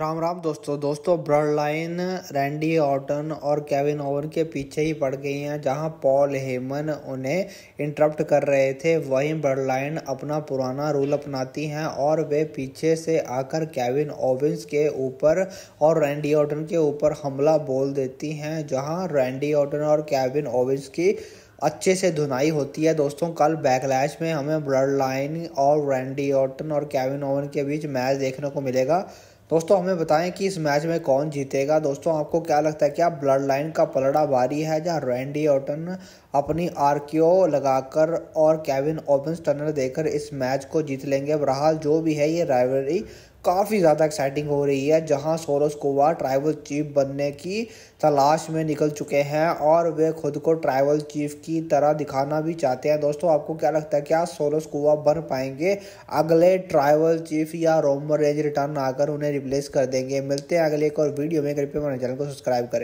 राम राम दोस्तों दोस्तों line Randy Orton और केविन ओवन के पीछे ही पड़ गई हैं जहां पॉल हेमन उन्हें इंटरप्ट कर रहे थे वहीं लाइन अपना पुराना रूल अपनाती हैं और वे पीछे से आकर केविन ओवेंस के ऊपर और रैंडी ऑटन के ऊपर हमला बोल देती हैं जहां रैंडी ऑटन और केविन ओवेंस की अच्छे से धुनाई होती है दोस्तों कल बैकलैश में हमें ब्रड लाइन और रैंडी ऑर्टन और कैविन ओवन के बीच मैच देखने को मिलेगा दोस्तों हमें बताएं कि इस मैच में कौन जीतेगा दोस्तों आपको क्या लगता है क्या ब्लड लाइन का पलड़ा भारी है जहां रैंडी ऑटन अपनी आरक्यो लगाकर और कैविन ओपन टनर देकर इस मैच को जीत लेंगे बहरहाल जो भी है ये राइवलरी काफ़ी ज़्यादा एक्साइटिंग हो रही है जहाँ सोरोस कोवा ट्राइबल चीफ बनने की तलाश में निकल चुके हैं और वे खुद को ट्राइबल चीफ की तरह दिखाना भी चाहते हैं दोस्तों आपको क्या लगता है क्या सोरोस कोवा बन पाएंगे अगले ट्राइबल चीफ या रोमर रेंज रिटर्न आकर उन्हें रिप्लेस कर देंगे मिलते हैं अगले एक और वीडियो में कृपया मेरे चैनल को सब्सक्राइब करें